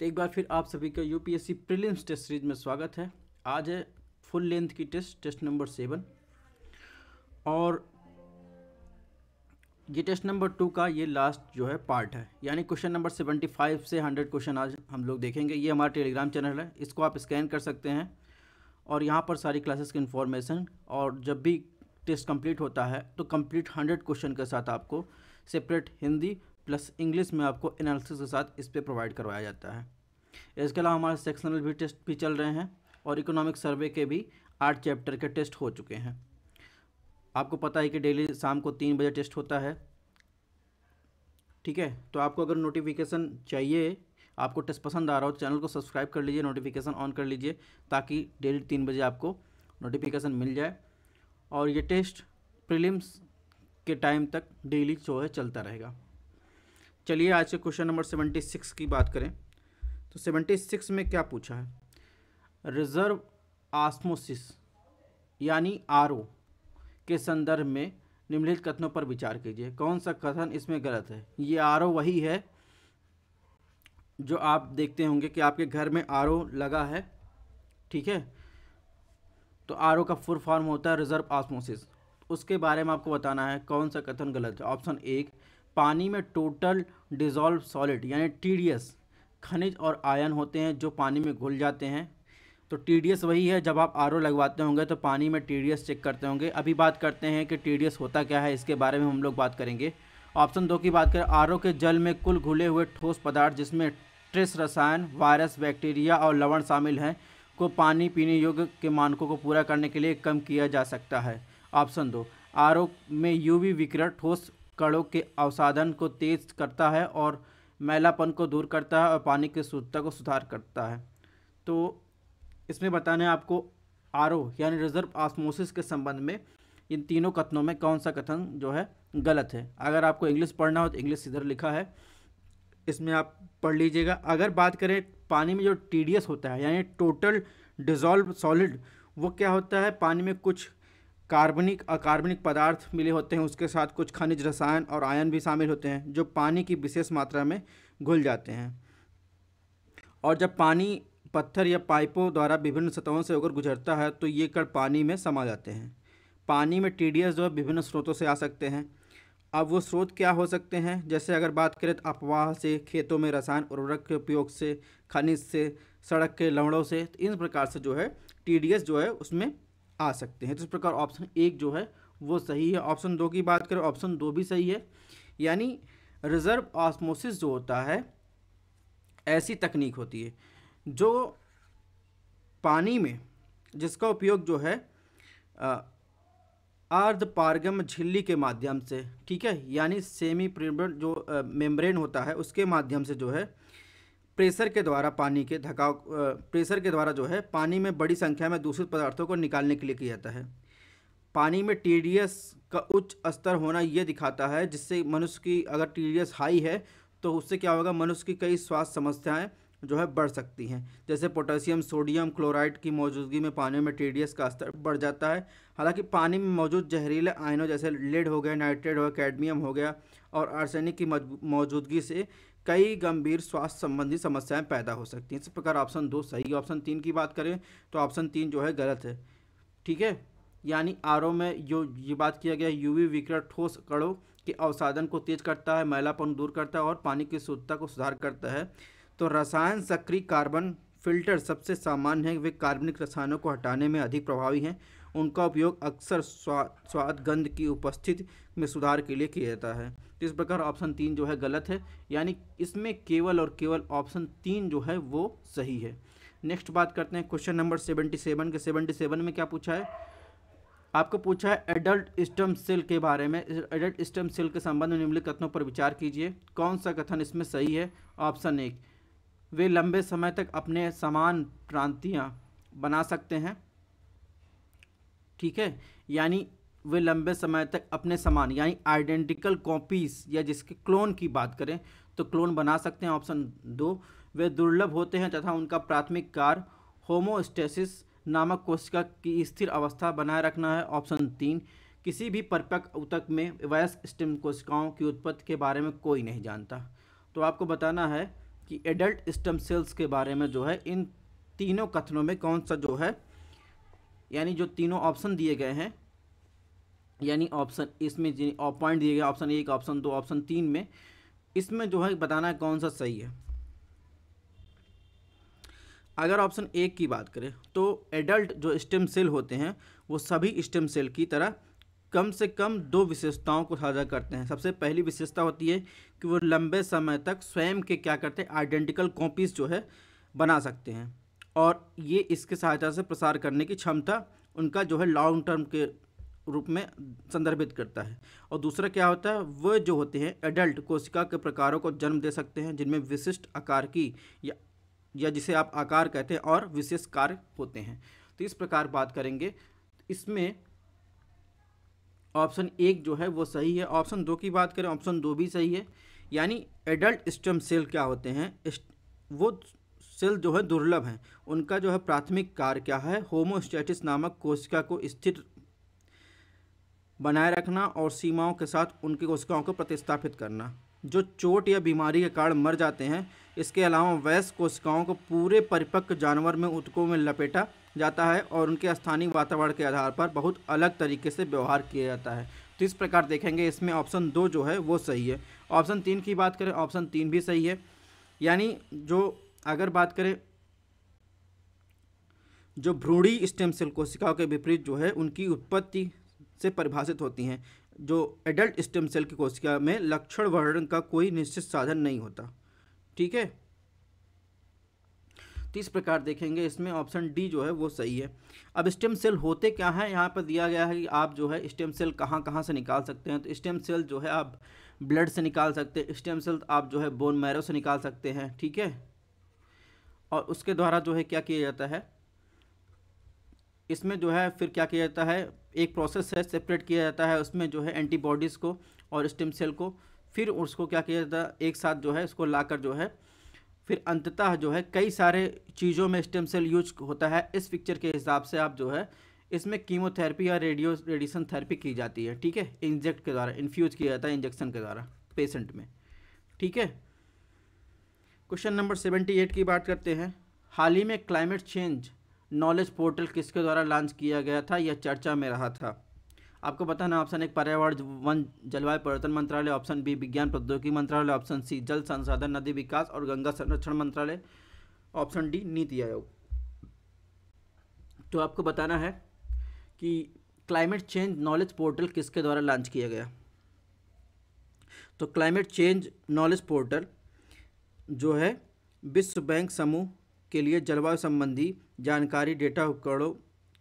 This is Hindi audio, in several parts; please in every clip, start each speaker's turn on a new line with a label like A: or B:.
A: तो एक बार फिर आप सभी का यूपीएससी प्रीलिम्स टेस्ट सीरीज में स्वागत है आज है फुल लेंथ की टेस्ट टेस्ट नंबर सेवन और ये टेस्ट नंबर टू का ये लास्ट जो है पार्ट है यानी क्वेश्चन नंबर सेवेंटी फाइव से हंड्रेड क्वेश्चन आज हम लोग देखेंगे ये हमारा टेलीग्राम चैनल है इसको आप स्कैन कर सकते हैं और यहाँ पर सारी क्लासेस की इन्फॉर्मेशन और जब भी टेस्ट कंप्लीट होता है तो कंप्लीट हंड्रेड क्वेश्चन के साथ आपको सेपरेट हिंदी प्लस इंग्लिश में आपको एनालिसिस के साथ इस पर प्रोवाइड करवाया जाता है इसके अलावा हमारे सेक्शनल भी टेस्ट भी चल रहे हैं और इकोनॉमिक सर्वे के भी आठ चैप्टर के टेस्ट हो चुके हैं आपको पता है कि डेली शाम को तीन बजे टेस्ट होता है ठीक है तो आपको अगर नोटिफिकेशन चाहिए आपको टेस्ट पसंद आ रहा हो तो चैनल को सब्सक्राइब कर लीजिए नोटिफिकेशन ऑन कर लीजिए ताकि डेली तीन बजे आपको नोटिफिकेशन मिल जाए और ये टेस्ट प्रीलिम्स के टाइम तक डेली जो है चलता रहेगा चलिए आज के क्वेश्चन नंबर सेवेंटी सिक्स की बात करें तो सेवेंटी सिक्स में क्या पूछा है रिजर्व आस्मोसिस यानी आर के संदर्भ में निम्नलिखित कथनों पर विचार कीजिए कौन सा कथन इसमें गलत है ये आर वही है जो आप देखते होंगे कि आपके घर में आर लगा है ठीक है तो आर का फुल फॉर्म होता है रिजर्व आस्मोसिस उसके बारे में आपको बताना है कौन सा कथन गलत है ऑप्शन एक पानी में टोटल डिजॉल्व सॉलिड यानी टी डी एस खनिज और आयन होते हैं जो पानी में घुल जाते हैं तो टी वही है जब आप आर लगवाते होंगे तो पानी में टी चेक करते होंगे अभी बात करते हैं कि टी होता क्या है इसके बारे में हम लोग बात करेंगे ऑप्शन दो की बात करें आर के जल में कुल घुले हुए ठोस पदार्थ जिसमें ट्रेस रसायन वायरस बैक्टीरिया और लवण शामिल हैं को पानी पीने योग्य के मानकों को पूरा करने के लिए कम किया जा सकता है ऑप्शन दो आर में यूवी विकिरण ठोस कणों के अवसाधन को तेज करता है और मैलापन को दूर करता है और पानी की शुद्धता को सुधार करता है तो इसमें बताना है आपको आर यानी रिजर्व आसमोसिस के संबंध में इन तीनों कथनों में कौन सा कथन जो है गलत है अगर आपको इंग्लिश पढ़ना हो तो इंग्लिश इधर लिखा है इसमें आप पढ़ लीजिएगा अगर बात करें पानी में जो टी होता है यानी टोटल डिजॉल्व सॉलिड वो क्या होता है पानी में कुछ कार्बनिक अकार्बनिक पदार्थ मिले होते हैं उसके साथ कुछ खनिज रसायन और आयन भी शामिल होते हैं जो पानी की विशेष मात्रा में घुल जाते हैं और जब पानी पत्थर या पाइपों द्वारा विभिन्न सतहों से होकर गुजरता है तो ये कण पानी में समा जाते हैं पानी में टी जो है विभिन्न स्रोतों से आ सकते हैं अब वो स्रोत क्या हो सकते हैं जैसे अगर बात करें तो अफवाह से खेतों में रसायन उर्वरक के उपयोग से खनिज से सड़क के लवड़ों से तो इन प्रकार से जो है टी जो है उसमें आ सकते हैं तो इस प्रकार ऑप्शन एक जो है वो सही है ऑप्शन दो की बात करें ऑप्शन दो भी सही है यानी रिज़र्व ऑस्मोसिस जो होता है ऐसी तकनीक होती है जो पानी में जिसका उपयोग जो है अर्ध पारगम झिल्ली के माध्यम से ठीक है यानी सेमी प्रिमर जो मेम्ब्रेन होता है उसके माध्यम से जो है प्रेशर के द्वारा पानी के धकाव प्रेशर के द्वारा जो है पानी में बड़ी संख्या में दूषित पदार्थों को निकालने के लिए किया जाता है पानी में टी का उच्च स्तर होना यह दिखाता है जिससे मनुष्य की अगर टी हाई है तो उससे क्या होगा मनुष्य की कई स्वास्थ्य समस्याएँ जो है बढ़ सकती हैं जैसे पोटेशियम सोडियम क्लोराइड की मौजूदगी में पानी में टी का स्तर बढ़ जाता है हालांकि पानी में मौजूद जहरीले आयनों जैसे लेड हो गया नाइट्रेट हो गया कैडमियम हो गया और आर्सेनिक की मौजूदगी से कई गंभीर स्वास्थ्य संबंधी समस्याएं पैदा हो सकती हैं इस प्रकार ऑप्शन दो सही ऑप्शन तीन की बात करें तो ऑप्शन तीन जो है गलत है ठीक है यानी आर में जो ये बात किया गया यूवी विकिरण ठोस कड़ों के अवसादन को तेज करता है मैलापन दूर करता है और पानी की शुद्धता को सुधार करता है तो रसायन सक्रिय कार्बन फिल्टर सबसे सामान्य है वे कार्बनिक रसायनों को हटाने में अधिक प्रभावी हैं उनका उपयोग अक्सर स्वाद गंध की उपस्थिति में सुधार के लिए किया जाता है इस प्रकार ऑप्शन तीन जो है गलत है यानी इसमें केवल और केवल ऑप्शन तीन जो है वो सही है नेक्स्ट बात करते हैं क्वेश्चन नंबर सेवेंटी सेवन के सेवेंटी सेवन में क्या पूछा है आपको पूछा है एडल्ट स्टम सेल के बारे में एडल्ट स्टम सेल के संबंध में निम्नलिखित कथनों पर विचार कीजिए कौन सा कथन इसमें सही है ऑप्शन एक वे लंबे समय तक अपने समान प्रांतियाँ बना सकते हैं ठीक है यानी वे लंबे समय तक अपने समान यानी आइडेंटिकल कॉपीज या जिसके क्लोन की बात करें तो क्लोन बना सकते हैं ऑप्शन दो वे दुर्लभ होते हैं तथा उनका प्राथमिक कार्य होमोस्टेसिस नामक कोशिका की स्थिर अवस्था बनाए रखना है ऑप्शन तीन किसी भी परपक उतक में वयस्क स्टेम कोशिकाओं की उत्पत्ति के बारे में कोई नहीं जानता तो आपको बताना है कि एडल्ट स्टेम सेल्स के बारे में जो है इन तीनों कथनों में कौन सा जो है यानी जो तीनों ऑप्शन दिए गए हैं यानी ऑप्शन इसमें पॉइंट दिए गए ऑप्शन एक ऑप्शन दो ऑप्शन तीन में इसमें जो है बताना है कौन सा सही है अगर ऑप्शन एक की बात करें तो एडल्ट जो स्टेम सेल होते हैं वो सभी स्टेम सेल की तरह कम से कम दो विशेषताओं को साझा करते हैं सबसे पहली विशेषता होती है कि वो लंबे समय तक स्वयं के क्या करते हैं आइडेंटिकल कॉपीज़ जो है बना सकते हैं और ये इसके सहायता से प्रसार करने की क्षमता उनका जो है लॉन्ग टर्म के रूप में संदर्भित करता है और दूसरा क्या होता है वह जो होते हैं एडल्ट कोशिका के प्रकारों को जन्म दे सकते हैं जिनमें विशिष्ट आकार की या या जिसे आप आकार कहते हैं और विशेष कार्य होते हैं तो इस प्रकार बात करेंगे इसमें ऑप्शन एक जो है वो सही है ऑप्शन दो की बात करें ऑप्शन दो भी सही है यानी एडल्ट स्टेम सेल क्या होते हैं वो सेल जो है दुर्लभ हैं उनका जो है प्राथमिक कार्य क्या है होमोस्टैटिस नामक कोशिका को स्थिर बनाए रखना और सीमाओं के साथ उनकी कोशिकाओं को प्रतिस्थापित करना जो चोट या बीमारी के कारण मर जाते हैं इसके अलावा वैश्य कोशिकाओं को पूरे परिपक्व जानवर में उत्कों में लपेटा जाता है और उनके स्थानीय वातावरण के आधार पर बहुत अलग तरीके से व्यवहार किया जाता है तो इस प्रकार देखेंगे इसमें ऑप्शन दो जो है वो सही है ऑप्शन तीन की बात करें ऑप्शन तीन भी सही है यानी जो अगर बात करें जो भ्रूणी स्टेम सेल कोशिकाओं के विपरीत जो है उनकी उत्पत्ति से परिभाषित होती हैं जो एडल्ट स्टेम सेल की कोशिका में लक्षण वर्णन का कोई निश्चित साधन नहीं होता ठीक है तो इस प्रकार देखेंगे इसमें ऑप्शन डी जो है वो सही है अब स्टेम सेल होते क्या हैं यहाँ पर दिया गया है कि आप जो है स्टेम सेल कहाँ कहाँ से निकाल सकते हैं तो स्टेम सेल जो है आप ब्लड से निकाल सकते हैं स्टेम सेल आप जो है बोन मैरो से निकाल सकते हैं ठीक है और उसके द्वारा जो है क्या किया जाता है इसमें जो है फिर क्या किया जाता है एक प्रोसेस है सेपरेट किया जाता है उसमें जो है एंटीबॉडीज़ को और स्टेम सेल को फिर उसको क्या किया जाता है एक साथ जो है उसको लाकर जो है फिर अंततः जो है कई सारे चीज़ों में स्टेम सेल यूज होता है इस पिक्चर के हिसाब से आप जो है इसमें कीमोथेरेपी या रेडियो रेडिएशन थेरेपी की जाती है ठीक है इंजेक्ट के द्वारा इन्फ्यूज किया जाता है इंजेक्शन के द्वारा पेशेंट में ठीक है क्वेश्चन नंबर सेवेंटी एट की बात करते हैं हाल ही में क्लाइमेट चेंज नॉलेज पोर्टल किसके द्वारा लॉन्च किया गया था यह चर्चा में रहा था आपको पता ना ऑप्शन एक पर्यावरण वन जलवायु परिवर्तन मंत्रालय ऑप्शन बी विज्ञान प्रौद्योगिकी मंत्रालय ऑप्शन सी जल संसाधन नदी विकास और गंगा संरक्षण मंत्रालय ऑप्शन डी नीति आयोग तो आपको बताना है कि क्लाइमेट चेंज नॉलेज पोर्टल किसके द्वारा लॉन्च किया गया तो क्लाइमेट चेंज नॉलेज पोर्टल जो है विश्व बैंक समूह के लिए जलवायु संबंधी जानकारी डेटा उपकरणों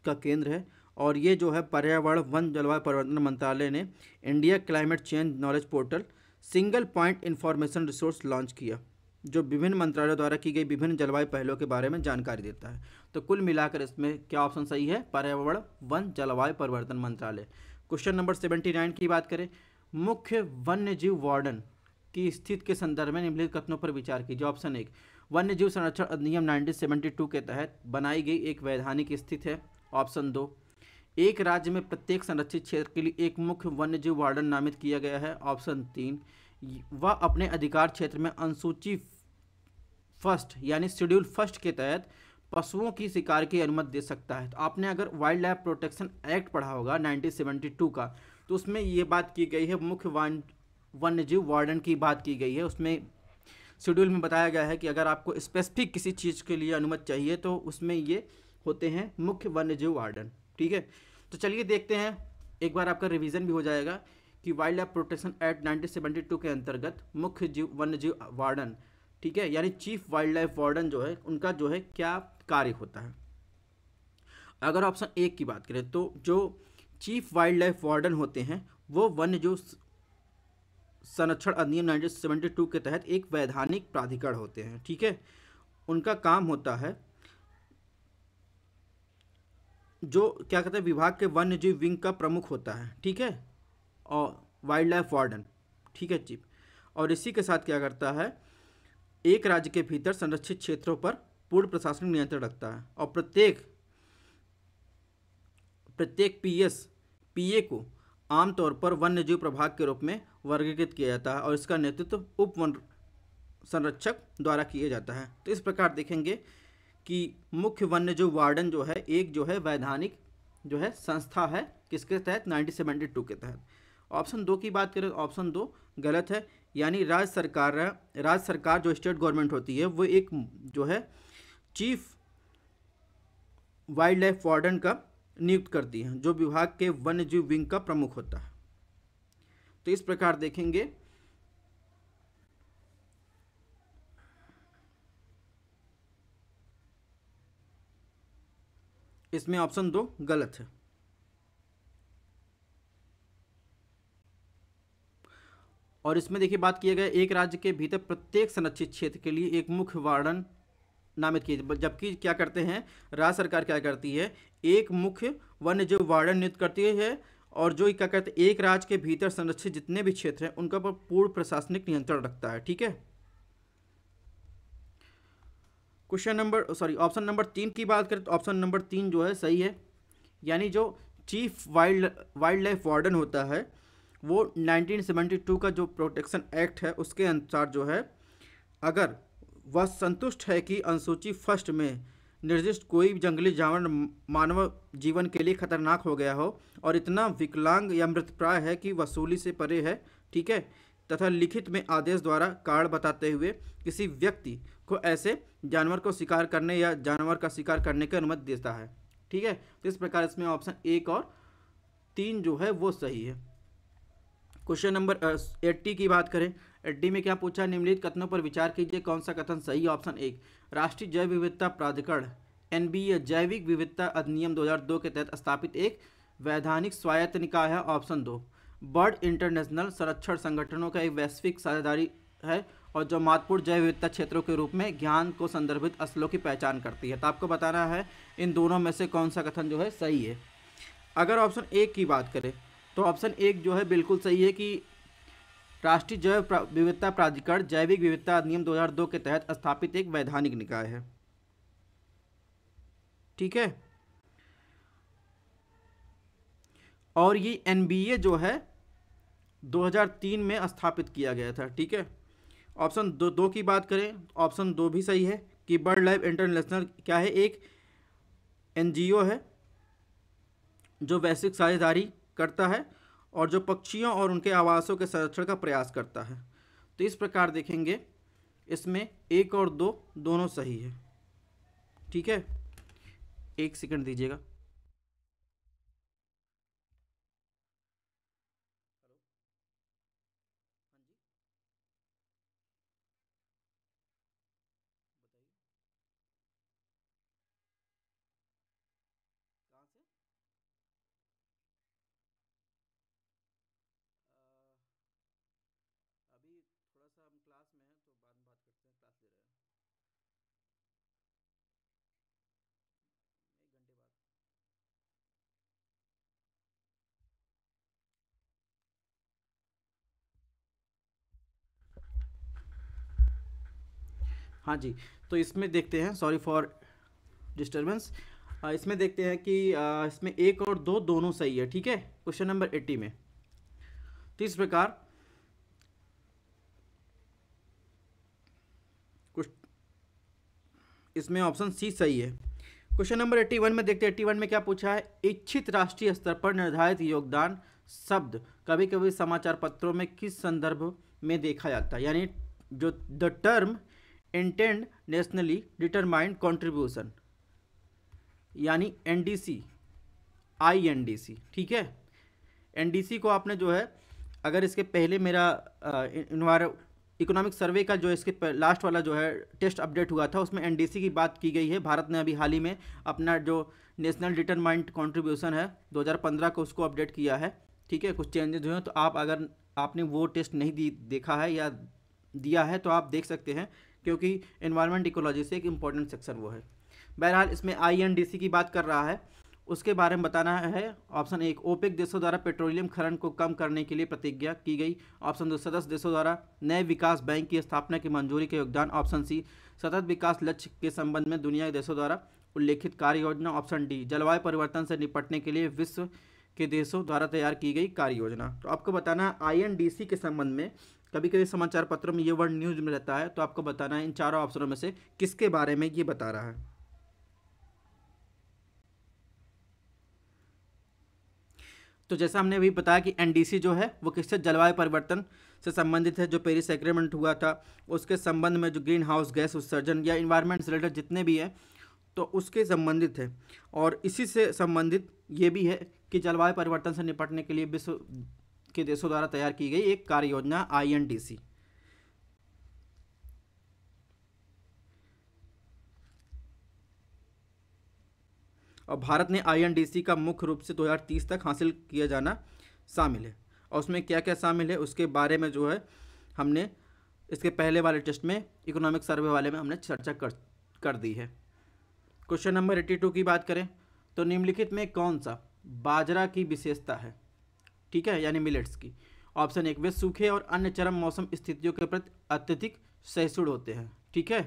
A: का केंद्र है और ये जो है पर्यावरण वन जलवायु परिवर्तन मंत्रालय ने India climate change knowledge portal single point information resource launch किया जो विभिन्न मंत्रालयों द्वारा की गई विभिन्न जलवायु पहलों के बारे में जानकारी देता है तो कुल मिलाकर इसमें क्या ऑप्शन सही है पर्यावरण वन जलवायु परिवर्तन मंत्रालय क्वेश्चन नंबर सेवेंटी नाइन की बात करें मुख्य वन्य जीव वार्डन की स्थिति के संदर्भ में निम्नलिखित कथनों पर विचार कीजिए ऑप्शन एक वन्य जीव संरक्षण अधिनियम 1972 के तहत बनाई गई एक वैधानिक स्थिति है ऑप्शन दो एक राज्य में प्रत्येक संरक्षित क्षेत्र के लिए एक मुख्य वन्य जीव वार्डन नामित किया गया है ऑप्शन तीन वह अपने अधिकार क्षेत्र में अनुसूची फर्स्ट यानी शेड्यूल फर्स्ट के तहत पशुओं की शिकार की अनुमति दे सकता है तो आपने अगर वाइल्ड लाइफ प्रोटेक्शन एक्ट पढ़ा होगा 1972 का तो उसमें ये बात की गई है मुख्य वन्य जीव वार्डन की बात की गई है उसमें शेड्यूल में बताया गया है कि अगर आपको स्पेसिफिक किसी चीज़ के लिए अनुमति चाहिए तो उसमें ये होते हैं मुख्य वन्य जीव वार्डन ठीक है तो चलिए देखते हैं एक बार आपका रिविजन भी हो जाएगा कि wildlife protection act nineteen के अंतर्गत मुख्य जीव वन्य जीव वार्डन ठीक है यानी चीफ वाइल्ड लाइफ वार्डन जो है उनका जो है क्या कार्य होता है अगर ऑप्शन एक की बात करें तो जो चीफ वाइल्ड लाइफ वार्डन होते हैं वो वन्य जीव संरक्षण अधिनियम 1972 के तहत एक वैधानिक प्राधिकरण होते हैं ठीक है उनका काम होता है जो क्या कहते हैं विभाग के वन्य जीव विंग का प्रमुख होता है ठीक है और वाइल्ड लाइफ वार्डन ठीक है चीफ और इसी के साथ क्या करता है एक राज्य के भीतर संरक्षित क्षेत्रों पर पूर्ण प्रशासनिक नियंत्रण रखता है और प्रत्येक प्रत्येक पीएस पीए को आमतौर पर वन्य जीव प्रभाग के रूप में वर्गीकृत किया जाता है और इसका नेतृत्व उप वन संरक्षक द्वारा किया जाता है तो इस प्रकार देखेंगे कि मुख्य वन्य जो वार्डन जो है एक जो है वैधानिक जो है संस्था है किसके तहत नाइनटीन के तहत ऑप्शन दो की बात करें ऑप्शन दो गलत है यानी राज्य सरकार राज्य सरकार जो स्टेट गवर्नमेंट होती है वो एक जो है चीफ वाइल्ड लाइफ वार्डन का नियुक्त करती है जो विभाग के वन्य जीव विंग का प्रमुख होता है तो इस प्रकार देखेंगे इसमें ऑप्शन दो गलत है और इसमें देखिए बात किया गया एक राज्य के भीतर प्रत्येक संरक्षित क्षेत्र के लिए एक मुख्य वार्डन नामित किए जबकि क्या करते हैं राज्य सरकार क्या करती है एक मुख्य वन्य जीव वार्डन नियुक्त करती है और जो क्या कहते हैं एक राज्य के भीतर संरक्षित जितने भी क्षेत्र हैं उनका पर पूर्ण प्रशासनिक नियंत्रण रखता है ठीक है question number sorry option number तीन की बात करें तो ऑप्शन नंबर तीन जो है सही है यानी जो chief wild wildlife warden होता है वो 1972 का जो प्रोटेक्शन एक्ट है उसके अनुसार जो है अगर वह संतुष्ट है कि अनुसूची फर्स्ट में निर्दिष्ट कोई भी जंगली जानवर मानव जीवन के लिए खतरनाक हो गया हो और इतना विकलांग या मृतप्राय है कि वसूली से परे है ठीक है तथा लिखित में आदेश द्वारा कार्ड बताते हुए किसी व्यक्ति को ऐसे जानवर को शिकार करने या जानवर का शिकार करने की अनुमति देता है ठीक है तो इस प्रकार इसमें ऑप्शन एक और तीन जो है वो सही है क्वेश्चन नंबर एट्टी की बात करें डी में क्या पूछा निम्नलिखित कथनों पर विचार कीजिए कौन सा कथन सही ऑप्शन एक राष्ट्रीय जैव विविधता प्राधिकरण एन जैविक विविधता अधिनियम 2002 के तहत स्थापित एक वैधानिक स्वायत्त निकाय है ऑप्शन दो बर्ड इंटरनेशनल संरक्षण संगठनों का एक वैश्विक साझेदारी है और जो महत्वपूर्ण जैव विविधता क्षेत्रों के रूप में ज्ञान को संदर्भित असलों की पहचान करती है तो आपको बताना है इन दोनों में से कौन सा कथन जो है सही है अगर ऑप्शन एक की बात करें तो ऑप्शन एक जो है बिल्कुल सही है कि राष्ट्रीय जैव विविधता प्राधिकरण जैविक विविधता अधिनियम 2002 के तहत स्थापित एक वैधानिक निकाय है ठीक है और ये एन जो है 2003 में स्थापित किया गया था ठीक है ऑप्शन दो दो की बात करें ऑप्शन दो भी सही है कि बर्ड लाइफ इंटरनेशनल क्या है एक एनजीओ है जो वैश्विक साझेदारी करता है और जो पक्षियों और उनके आवासों के संरक्षण का प्रयास करता है तो इस प्रकार देखेंगे इसमें एक और दो दोनों सही है ठीक है एक सेकंड दीजिएगा हाँ जी तो इसमें देखते हैं सॉरी फॉर डिस्टर्बेंस इसमें देखते हैं कि आ, इसमें एक और दो दोनों सही है ठीक है क्वेश्चन नंबर एट्टी में तो इस प्रकार इसमें ऑप्शन सी सही है क्वेश्चन नंबर एट्टी वन में देखते हैं एट्टी वन में क्या पूछा है इच्छित राष्ट्रीय स्तर पर निर्धारित योगदान शब्द कभी कभी समाचार पत्रों में किस संदर्भ में देखा जाता है यानी जो the term intended nationally determined contribution यानी एनडीसी आईएनडीसी ठीक है एनडीसी को आपने जो है अगर इसके पहले मेरा इन्वायर इकोनॉमिक सर्वे का जो इसके लास्ट वाला जो है टेस्ट अपडेट हुआ था उसमें एनडीसी की बात की गई है भारत ने अभी हाल ही में अपना जो नेशनल डिटरमाइंड कंट्रीब्यूशन है 2015 को उसको अपडेट किया है ठीक है कुछ चेंजेस हुए हैं तो आप अगर आपने वो टेस्ट नहीं दी देखा है या दिया है तो आप देख सकते हैं क्योंकि इन्वायरमेंट इकोलॉजी से एक इम्पॉर्टेंट सेक्शन वो है बहरहाल इसमें आई की बात कर रहा है उसके बारे में बताना है ऑप्शन एक ओपेक देशों द्वारा पेट्रोलियम खनन को कम करने के लिए प्रतिज्ञा की गई ऑप्शन दो सदस्य देशों द्वारा नए विकास बैंक की स्थापना की मंजूरी के योगदान ऑप्शन सी सतत विकास लक्ष्य के संबंध में दुनिया के देशों द्वारा उल्लेखित कार्य योजना ऑप्शन डी जलवायु परिवर्तन से निपटने के लिए विश्व के देशों द्वारा तैयार की गई कार्य योजना तो आपको बताना आई के संबंध में कभी कभी समाचार पत्रों में ये वर्ड न्यूज में रहता है तो आपको बताना है इन चारों ऑप्शनों में से किसके बारे में ये बता रहा है तो जैसा हमने अभी बताया कि एनडीसी जो है वो किससे जलवायु परिवर्तन से संबंधित है जो पेरिस एग्रीमेंट हुआ था उसके संबंध में जो ग्रीन हाउस गैस उत्सर्जन या इन्वायरमेंट रिलेटेड जितने भी हैं तो उसके संबंधित है और इसी से संबंधित ये भी है कि जलवायु परिवर्तन से निपटने के लिए विश्व के देशों द्वारा तैयार की गई एक कार्य योजना सी और भारत ने आईएनडीसी का मुख्य रूप से 2030 तक हासिल किया जाना शामिल है और उसमें क्या क्या शामिल है उसके बारे में जो है हमने इसके पहले वाले टेस्ट में इकोनॉमिक सर्वे वाले में हमने चर्चा कर कर दी है क्वेश्चन नंबर 82 की बात करें तो निम्नलिखित में कौन सा बाजरा की विशेषता है ठीक है यानी मिलेट्स की ऑप्शन एक वे सूखे और अन्य चरम मौसम स्थितियों के प्रति अत्यधिक सहसुड़ होते हैं ठीक है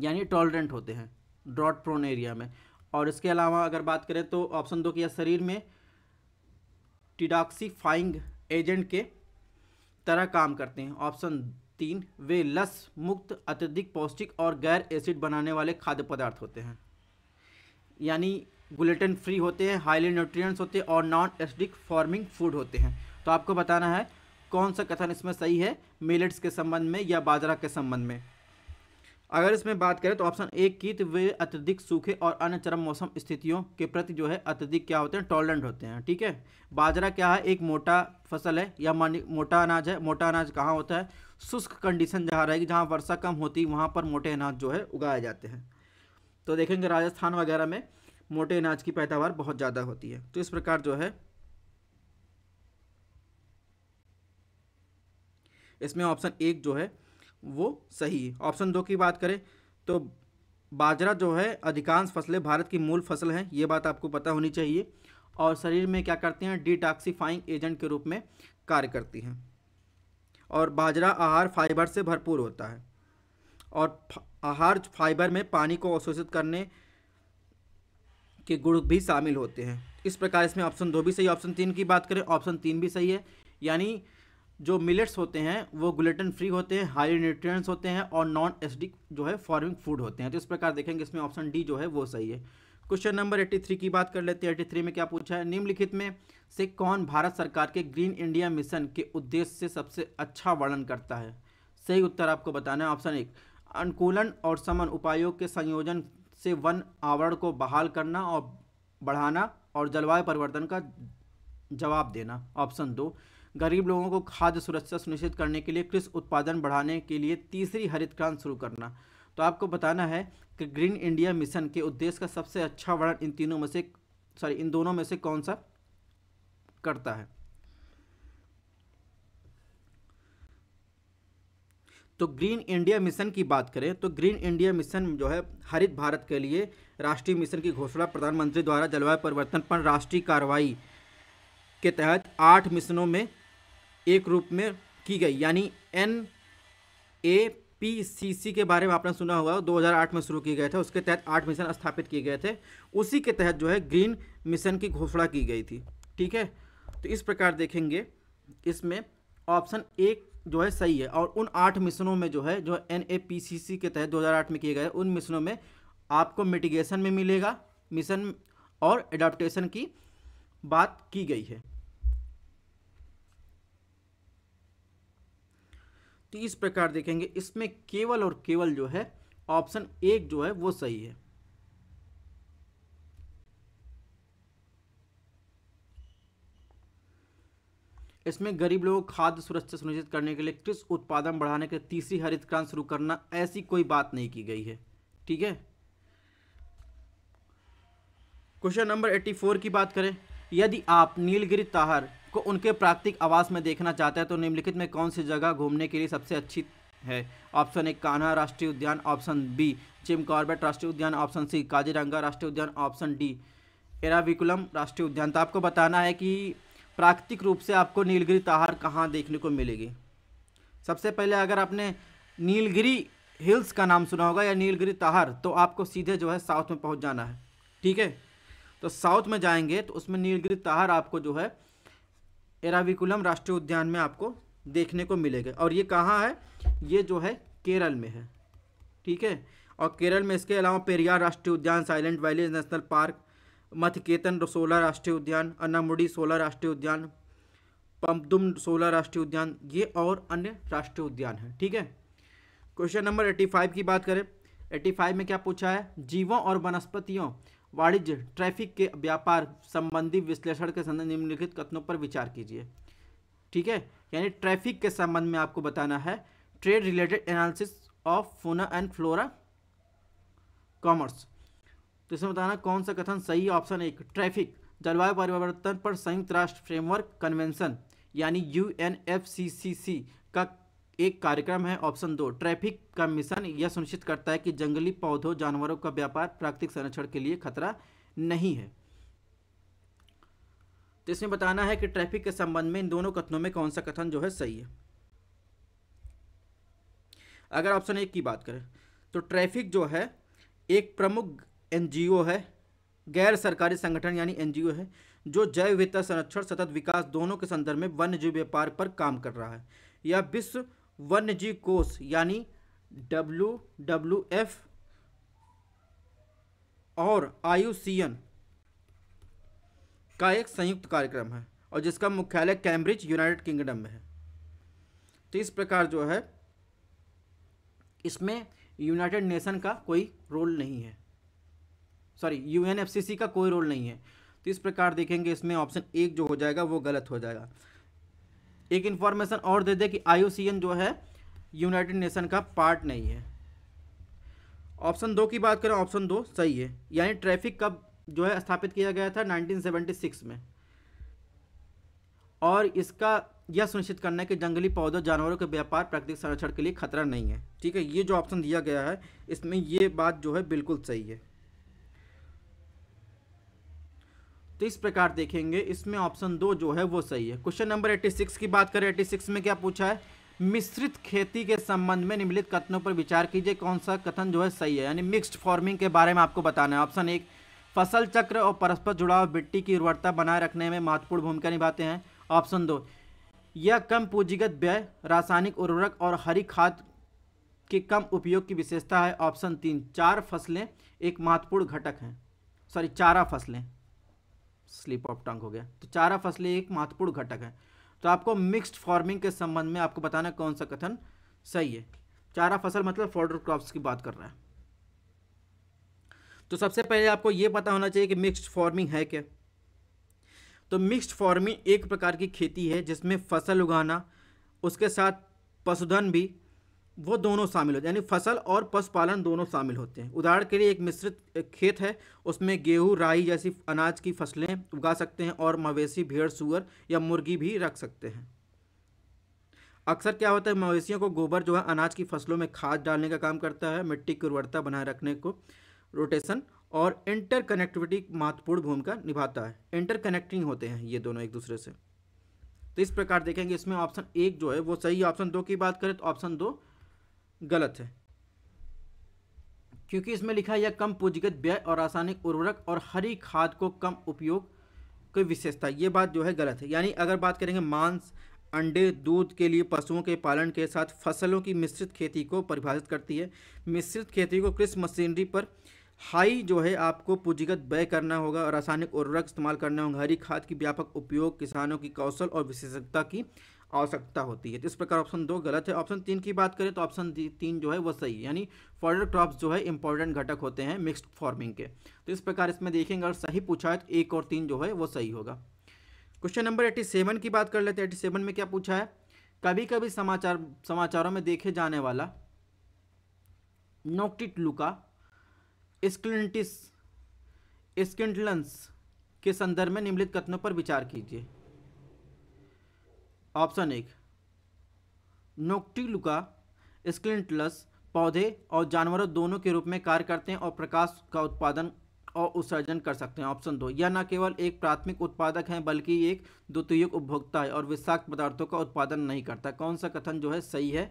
A: यानी टॉलरेंट होते हैं ड्रॉट प्रोन एरिया में और इसके अलावा अगर बात करें तो ऑप्शन दो किया शरीर में टिडॉक्सीफाइंग एजेंट के तरह काम करते हैं ऑप्शन तीन वे लस मुक्त अत्यधिक पौष्टिक और गैर एसिड बनाने वाले खाद्य पदार्थ होते हैं यानी ग्लूटेन फ्री होते हैं हाईली न्यूट्रिएंट्स होते हैं और नॉन एसिडिक फॉर्मिंग फूड होते हैं तो आपको बताना है कौन सा कथन इसमें सही है मिलेट्स के संबंध में या बाजरा के संबंध में अगर इसमें बात करें तो ऑप्शन एक की तो वे अत्यधिक सूखे और अन्य चरम मौसम स्थितियों के प्रति जो है अत्यधिक क्या होते हैं टॉलरेंट होते हैं ठीक है बाजरा क्या है एक मोटा फसल है या मोटा अनाज है मोटा अनाज कहाँ होता है शुष्क कंडीशन जहाँ रहेगी जहाँ वर्षा कम होती वहाँ पर मोटे अनाज जो है उगाए जाते हैं तो देखेंगे राजस्थान वगैरह में मोटे अनाज की पैदावार बहुत ज़्यादा होती है तो इस प्रकार जो है इसमें ऑप्शन एक जो है वो सही है ऑप्शन दो की बात करें तो बाजरा जो है अधिकांश फसलें भारत की मूल फसल हैं ये बात आपको पता होनी चाहिए और शरीर में क्या करते हैं डिटॉक्सीफाइंग एजेंट के रूप में कार्य करती हैं और बाजरा आहार फाइबर से भरपूर होता है और आहार फाइबर में पानी को अवशोषित करने के गुण भी शामिल होते हैं इस प्रकार इसमें ऑप्शन दो भी सही ऑप्शन तीन की बात करें ऑप्शन तीन भी सही है यानी जो मिलेट्स होते हैं वो ग्लूटेन फ्री होते हैं हाई न्यूट्रिएंट्स होते हैं और नॉन एसिडिक जो है फॉर्मिंग फूड होते हैं तो इस प्रकार देखेंगे इसमें ऑप्शन डी जो है वो सही है क्वेश्चन नंबर 83 की बात कर लेते हैं 83 में क्या पूछा है निम्नलिखित में से कौन भारत सरकार के ग्रीन इंडिया मिशन के उद्देश्य से सबसे अच्छा वर्णन करता है सही उत्तर आपको बताना है ऑप्शन एक अनुकूलन और समन उपायों के संयोजन से वन आवरण को बहाल करना और बढ़ाना और जलवायु परिवर्तन का जवाब देना ऑप्शन दो गरीब लोगों को खाद्य सुरक्षा सुनिश्चित करने के लिए कृषि उत्पादन बढ़ाने के लिए तीसरी हरित क्रांति शुरू करना तो आपको बताना है कि ग्रीन इंडिया मिशन के उद्देश्य का सबसे अच्छा वर्णन इन तीनों में से सॉरी इन दोनों में से कौन सा करता है तो ग्रीन इंडिया मिशन की बात करें तो ग्रीन इंडिया मिशन जो है हरित भारत के लिए राष्ट्रीय मिशन की घोषणा प्रधानमंत्री द्वारा जलवायु परिवर्तन पर राष्ट्रीय कार्रवाई के तहत आठ मिशनों में एक रूप में की गई यानी एन ए पी सी सी के बारे में आपने सुना होगा 2008 में शुरू किए गए थे उसके तहत आठ मिशन स्थापित किए गए थे उसी के तहत जो है ग्रीन मिशन की घोषणा की गई थी ठीक है तो इस प्रकार देखेंगे इसमें ऑप्शन एक जो है सही है और उन आठ मिशनों में जो है जो एन के तहत दो में किए गए उन मिशनों में आपको मिटिगेशन में मिलेगा मिशन और एडाप्टेशन की बात की गई है तो इस प्रकार देखेंगे इसमें केवल और केवल जो है ऑप्शन एक जो है वो सही है इसमें गरीब लोगों को खाद्य सुरक्षा सुनिश्चित करने के लिए कृषि उत्पादन बढ़ाने के तीसरी हरित क्रांति शुरू करना ऐसी कोई बात नहीं की गई है ठीक है क्वेश्चन नंबर एट्टी फोर की बात करें यदि आप नीलगिरी ताहर को उनके प्राकृतिक आवास में देखना चाहते हैं तो निम्नलिखित में कौन सी जगह घूमने के लिए सबसे अच्छी है ऑप्शन ए कान्हा राष्ट्रीय उद्यान ऑप्शन बी चिम कॉर्बेट राष्ट्रीय उद्यान ऑप्शन सी काजीरंगा राष्ट्रीय उद्यान ऑप्शन डी एराविकुलम राष्ट्रीय उद्यान तो आपको बताना है कि प्राकृतिक रूप से आपको नीलगिरी तहार कहाँ देखने को मिलेगी सबसे पहले अगर आपने नीलगिरी हिल्स का नाम सुना होगा या नीलगिरी तहार तो आपको सीधे जो है साउथ में पहुँच जाना है ठीक है तो साउथ में जाएंगे तो उसमें नीलगिरी तहार आपको जो है एराविकुलम राष्ट्रीय उद्यान में आपको देखने को मिलेगा और ये कहाँ है ये जो है केरल में है ठीक है और केरल में इसके अलावा पेरियार राष्ट्रीय उद्यान silent valley national park Mathikettan सोलह राष्ट्रीय उद्यान अन्नामुडी सोलह राष्ट्रीय उद्यान पंपदुम सोलह राष्ट्रीय उद्यान ये और अन्य राष्ट्रीय उद्यान हैं ठीक है क्वेश्चन नंबर एट्टी फाइव की बात करें एट्टी फाइव में क्या पूछा है जीवों और वनस्पतियों वाणिज्य ट्रैफिक के व्यापार संबंधी विश्लेषण के संबंध निम्नलिखित कथनों पर विचार कीजिए ठीक है यानी ट्रैफिक के संबंध में आपको बताना है trade related analysis of fauna and flora commerce तो इसमें बताना कौन सा कथन सही ऑप्शन एक ट्रैफिक जलवायु परिवर्तन पर संयुक्त राष्ट्र फ्रेमवर्क कन्वेंशन यानी यू का एक कार्यक्रम है ऑप्शन दो ट्रैफिक का मिशन यह सुनिश्चित करता है कि जंगली पौधों जानवरों का व्यापार प्राकृतिक संरक्षण के लिए खतरा नहीं है तो इसमें बताना है कि ट्रैफिक के संबंध में इन दोनों कथनों में कौन सा कथन जो है सही है अगर ऑप्शन एक की बात करें तो ट्रैफिक जो है एक प्रमुख एनजीओ है गैर सरकारी संगठन यानी एनजीओ है जो जैव विविधता संरक्षण सतत विकास दोनों के संदर्भ में वन्य जीव व्यापार पर काम कर रहा है यह विश्व वन्य जीव कोष यानी डब्ल्यू डब्ल्यू एफ और आयु का एक संयुक्त कार्यक्रम है और जिसका मुख्यालय कैम्ब्रिज यूनाइटेड किंगडम में है तो इस प्रकार जो है इसमें यूनाइटेड नेशन का कोई रोल नहीं है सॉरी यू का कोई रोल नहीं है तो इस प्रकार देखेंगे इसमें ऑप्शन एक जो हो जाएगा वो गलत हो जाएगा एक इन्फॉर्मेशन और दे दे कि आई जो है यूनाइटेड नेशन का पार्ट नहीं है ऑप्शन दो की बात करें ऑप्शन दो सही है यानी ट्रैफिक कब जो है स्थापित किया गया था 1976 में और इसका यह सुनिश्चित करना है कि जंगली पौधों जानवरों के व्यापार प्राकृतिक संरक्षण के लिए खतरा नहीं है ठीक है ये जो ऑप्शन दिया गया है इसमें ये बात जो है बिल्कुल सही है तो इस प्रकार देखेंगे इसमें ऑप्शन दो जो है वो सही है क्वेश्चन नंबर एट्टी सिक्स की बात करें एट्टी सिक्स में क्या पूछा है मिश्रित खेती के संबंध में निम्नलिखित कथनों पर विचार कीजिए कौन सा कथन जो है सही है यानी मिक्स्ड फार्मिंग के बारे में आपको बताना है ऑप्शन एक फसल चक्र और परस्पर जुड़ाव मिट्टी की उर्वरता बनाए रखने में महत्वपूर्ण भूमिका निभाते हैं ऑप्शन दो यह कम पूंजीगत व्यय रासायनिक उर्वरक और हरी खाद के कम उपयोग की विशेषता है ऑप्शन तीन चार फसलें एक महत्वपूर्ण घटक हैं सॉरी चारा फसलें स्लिप ऑफ टंग हो गया तो चारा फसलें एक महत्वपूर्ण घटक है तो आपको मिक्स्ड फार्मिंग के संबंध में आपको बताना कौन सा कथन सही है चारा फसल मतलब फोडर क्रॉप्स की बात कर रहा है तो सबसे पहले आपको यह पता होना चाहिए कि मिक्स्ड फार्मिंग है क्या तो मिक्स्ड फार्मिंग एक प्रकार की खेती है जिसमें फसल उगाना उसके साथ पशुधन भी वो दोनों शामिल होते हैं यानी फसल और पशुपालन दोनों शामिल होते हैं उदाहरण के लिए एक मिश्रित खेत है उसमें गेहूं राई जैसी अनाज की फसलें उगा सकते हैं और मवेशी भेड़ सुअर या मुर्गी भी रख सकते हैं अक्सर क्या होता है मवेशियों को गोबर जो है अनाज की फसलों में खाद डालने का काम करता है मिट्टी की उर्वरता बनाए रखने को रोटेशन और इंटर कनेक्टिविटी महत्वपूर्ण भूमिका निभाता है इंटर कनेक्टिंग होते हैं ये दोनों एक दूसरे से तो इस प्रकार देखेंगे इसमें ऑप्शन एक जो है वो सही ऑप्शन दो की बात करें तो ऑप्शन दो गलत है क्योंकि इसमें लिखा है यह कम पूंजीगत व्यय और रासायनिक उर्वरक और हरी खाद को कम उपयोग की विशेषता ये बात जो है गलत है यानी अगर बात करेंगे मांस अंडे दूध के लिए पशुओं के पालन के साथ फसलों की मिश्रित खेती को परिभाषित करती है मिश्रित खेती को कृषि मशीनरी पर हाई जो है आपको पूंजीगत व्यय करना होगा रासायनिक उर्वरक इस्तेमाल करना होगा हरी खाद की व्यापक उपयोग किसानों की कौशल और विशेषज्ञता की आवश्यकता होती है तो इस प्रकार ऑप्शन दो गलत है ऑप्शन तीन की बात करें तो ऑप्शन तीन जो है वो सही यानी फॉर्डर क्रॉप्स जो है इंपॉर्टेंट घटक होते हैं मिक्स्ड फार्मिंग के तो इस प्रकार इसमें देखेंगे अगर सही पूछा है तो एक और तीन जो है वो सही होगा क्वेश्चन नंबर एट्टी सेवन की बात कर लेते हैं एट्टी सेवन में क्या पूछा है कभी कभी समाचार समाचारों में देखे जाने वाला नोकटिट लुका स्क्लिनटिस स्किंटलंस के संदर्भ में निम्नलिखित कथनों पर विचार कीजिए ऑप्शन एक नोक्टिलुका स्क्लिनटलस पौधे और जानवरों दोनों के रूप में कार्य करते हैं और प्रकाश का उत्पादन और उत्सर्जन कर सकते हैं ऑप्शन दो यह न केवल एक प्राथमिक उत्पादक है बल्कि एक द्वितीयक उपभोक्ता है और विषाक्त पदार्थों का उत्पादन नहीं करता कौन सा कथन जो है सही है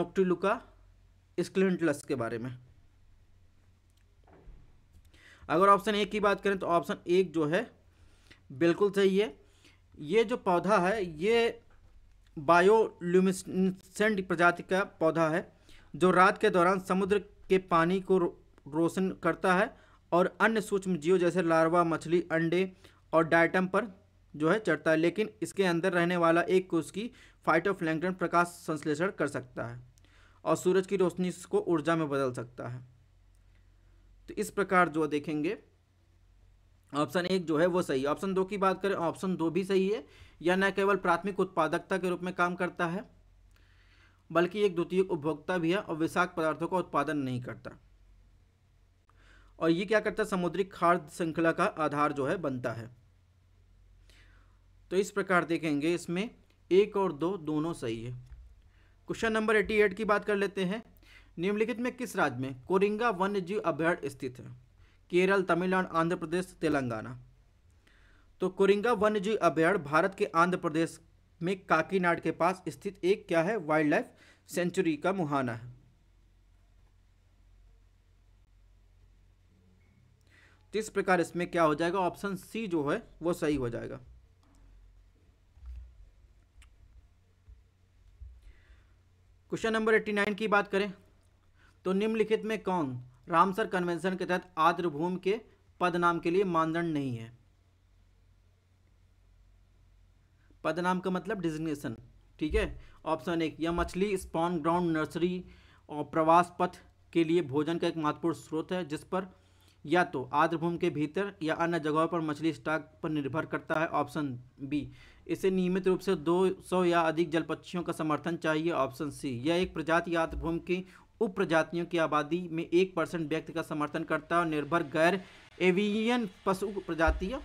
A: नोक्टिलुका स्क्लिंटलस के बारे में अगर ऑप्शन एक की बात करें तो ऑप्शन एक जो है बिल्कुल सही है ये जो पौधा है ये बायोल्यूमिसेंट प्रजाति का पौधा है जो रात के दौरान समुद्र के पानी को रोशन करता है और अन्य सूक्ष्म जीव जैसे लार्वा मछली अंडे और डाइटम पर जो है चढ़ता है लेकिन इसके अंदर रहने वाला एक कोष की फाइटोफ्लैंकटन प्रकाश संश्लेषण कर सकता है और सूरज की रोशनी को ऊर्जा में बदल सकता है तो इस प्रकार जो देखेंगे ऑप्शन एक जो है वो सही है ऑप्शन दो की बात करें ऑप्शन दो भी सही है यह न केवल प्राथमिक उत्पादकता के रूप में काम करता है बल्कि एक द्वितीय उपभोक्ता भी है और विषाक्त पदार्थों का उत्पादन नहीं करता और ये क्या करता है समुद्री खाद्य श्रृंखला का आधार जो है बनता है तो इस प्रकार देखेंगे इसमें एक और दो दोनों सही है क्वेश्चन नंबर एटी एट की बात कर लेते हैं निम्नलिखित में किस राज्य में कोरिंगा वन्य जीव अभ्यारण्य स्थित है केरल तमिलनाडु आंध्र प्रदेश तेलंगाना तो कोरिंगा वन्यजीव अभ्यारण्य भारत के आंध्र प्रदेश में काकीनाड के पास स्थित एक क्या है वाइल्ड लाइफ सेंचुरी का मुहाना है तो इस प्रकार इसमें क्या हो जाएगा ऑप्शन सी जो है वो सही हो जाएगा क्वेश्चन नंबर एट्टी नाइन की बात करें तो निम्नलिखित में कौन रामसर कन्वेंशन के तहत आर्द्रभूमि के पद नाम के लिए मानदंड नहीं है पद नाम का मतलब डिजिग्नेशन ठीक है ऑप्शन एक यह मछली स्पॉन ग्राउंड नर्सरी और प्रवास पथ के लिए भोजन का एक महत्वपूर्ण स्रोत है जिस पर या तो आर्द्रभूमि के भीतर या अन्य जगहों पर मछली स्टॉक पर निर्भर करता है ऑप्शन बी इसे नियमित रूप से 200 या अधिक जलपक्षियों का समर्थन चाहिए ऑप्शन सी यह एक प्रजाति आर्द्रभूमि की उप प्रजातियों की आबादी में एक परसेंट व्यक्ति का समर्थन करता है और निर्भर गैर एवियन पशु प्रजातियाँ